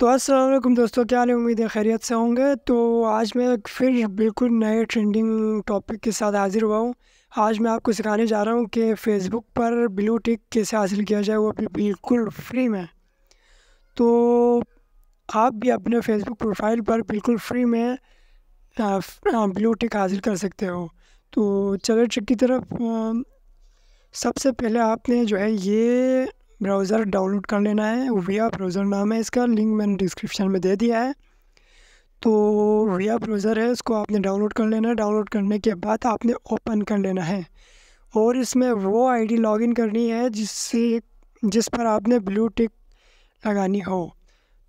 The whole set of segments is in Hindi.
तो असलम दोस्तों क्या हाल उम्मीद है खैरियत से होंगे तो आज मैं फिर बिल्कुल नए ट्रेंडिंग टॉपिक के साथ हाज़िर हुआ हूँ आज मैं आपको सिखाने जा रहा हूँ कि फ़ेसबुक पर ब्लू टिक कैसे हासिल किया जाए वो भी बिल्कुल फ्री में तो आप भी अपने फेसबुक प्रोफाइल पर बिल्कुल फ्री में ब्लू टिक हासिल कर सकते हो तो चलो ट्रिक की तरफ सबसे पहले आपने जो है ये ब्राउज़र डाउनलोड कर लेना है विया ब्राउज़र नाम है इसका लिंक मैंने डिस्क्रिप्शन में दे दिया है तो विया ब्राउज़र है इसको आपने डाउनलोड कर लेना है डाउनलोड करने के बाद आपने ओपन कर लेना है और इसमें वो आईडी लॉगिन करनी है जिससे जिस पर आपने ब्लू टिक लगानी हो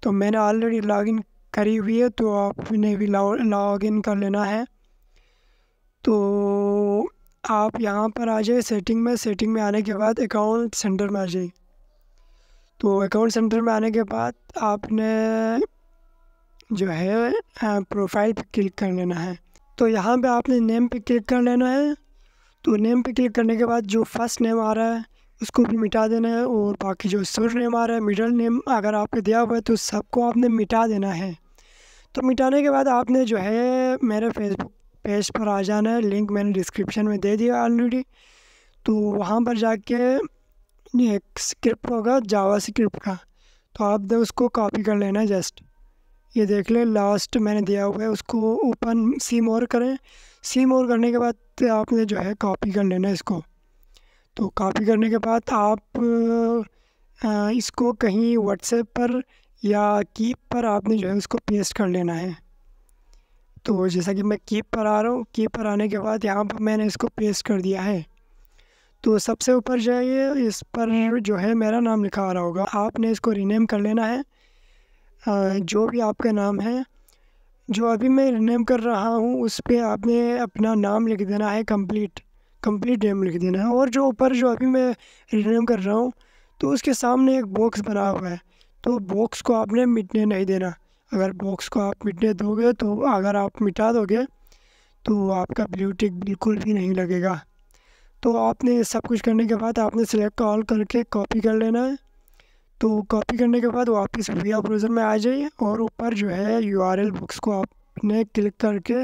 तो मैंने ऑलरेडी लॉगिन करी हुई है तो आपने भी लॉगिन कर लेना है तो आप यहाँ पर आ जाए सेटिंग में सेटिंग में आने के बाद अकाउंट सेंटर में आ जाइए तो अकाउंट सेंटर में आने के बाद आपने जो है प्रोफाइल पे क्लिक कर लेना है तो यहाँ पे आपने नेम पे क्लिक कर लेना है तो नेम पे क्लिक करने के बाद जो फर्स्ट नेम आ रहा है उसको भी मिटा देना है और बाकी जो सर नेम आ रहा है मिडल नेम अगर आपके दिया हुआ है तो सबको आपने मिटा देना है तो मिटाने के बाद आपने जो है मेरे फेसबुक पेज पर आ जाना है लिंक मैंने डिस्क्रिप्शन में दे दिया ऑलरेडी तो वहाँ पर जाके एक स्क्रिप्ट होगा जावा स्क्रिप्ट का तो आप उसको कॉपी कर लेना जस्ट ये देख लें लास्ट मैंने दिया हुआ है उसको ओपन सीम और करें सीम और करने के बाद आपने जो है कॉपी कर लेना इसको तो कॉपी करने के बाद आप इसको कहीं व्हाट्सएप पर या कीप पर आपने जो है उसको पेस्ट कर लेना है तो जैसा कि मैं कीप पर आ रहा हूँ कीप पर आने के बाद यहाँ पर मैंने इसको पेस्ट कर दिया है तो सबसे ऊपर जाइए इस पर जो है मेरा नाम लिखा आ रहा होगा आपने इसको रीनेम कर लेना है जो भी आपका नाम है जो अभी मैं रीनेम कर रहा हूँ उस पर आपने अपना नाम लिख देना है कंप्लीट कंप्लीट नेम लिख देना है और जो ऊपर जो अभी मैं रीनेम कर रहा हूँ तो उसके सामने एक बॉक्स बना हुआ है तो बॉक्स को आपने मिटने नहीं देना अगर बॉक्स को आप मिटने दोगे तो अगर आप मिटा दोगे तो आपका ब्लूटिक बिल्कुल भी नहीं लगेगा तो आपने सब कुछ करने के बाद आपने सिलेक्ट ऑल करके कॉपी कर लेना है तो कॉपी करने के बाद वापस वीडिया ब्राउज़र में आ जाइए और ऊपर जो है एल बुक्स को आपने क्लिक करके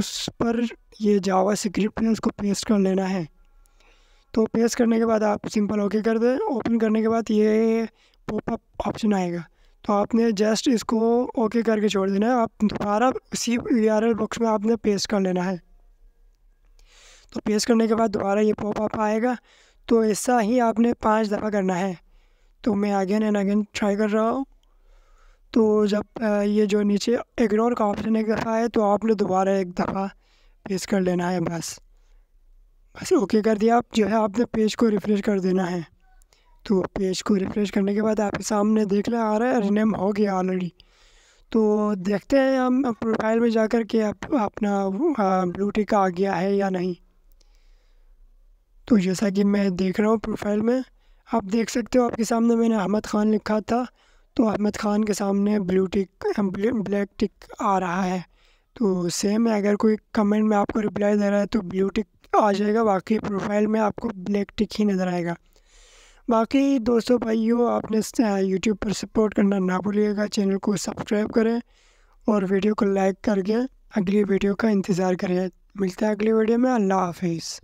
उस पर ये जावा स्क्रिप्ट है उसको पेस्ट कर लेना है तो पेस्ट करने के बाद आप सिंपल ओके कर दें ओपन करने के बाद ये पॉपअप ऑप्शन आएगा तो आपने जस्ट इसको ओके करके छोड़ देना है आप दोबारा उसी वी बॉक्स में आपने पेस्ट कर लेना है तो पेश करने के बाद दोबारा ये पॉप अप आएगा तो ऐसा ही आपने पाँच दफ़ा करना है तो मैं अगेन एंड अगेन ट्राई कर रहा हूँ तो जब ये जो नीचे इग्नोर का ऑप्शन एक दफ़ा है तो आपने दोबारा एक दफ़ा पेश कर लेना है बस बस ओके कर दिया आप जो है आपने पेज को रिफ़्रेश कर देना है तो पेज को रिफ़्रेश करने के बाद आपके सामने देख ले आ रहा है रिनेम हो गया ऑलरेडी तो देखते हैं हम प्रोफाइल में जाकर के आप अपना ब्लू टिक आ गया है या नहीं तो जैसा कि मैं देख रहा हूँ प्रोफाइल में आप देख सकते हो आपके सामने मैंने अहमद ख़ान लिखा था तो अहमद ख़ान के सामने ब्लू टिक ब्लैक टिक आ रहा है तो सेम है अगर कोई कमेंट में आपको रिप्लाई दे रहा है तो ब्लू टिक आ जाएगा बाकी प्रोफाइल में आपको ब्लैक टिक ही नज़र आएगा बाकी दोस्तों भाइयों आपने यूट्यूब पर सपोर्ट करना ना भूलिएगा चैनल को सब्सक्राइब करें और वीडियो को लाइक करके अगली वीडियो का इंतज़ार करें मिलता है अगली वीडियो में अल्लाह हाफिज़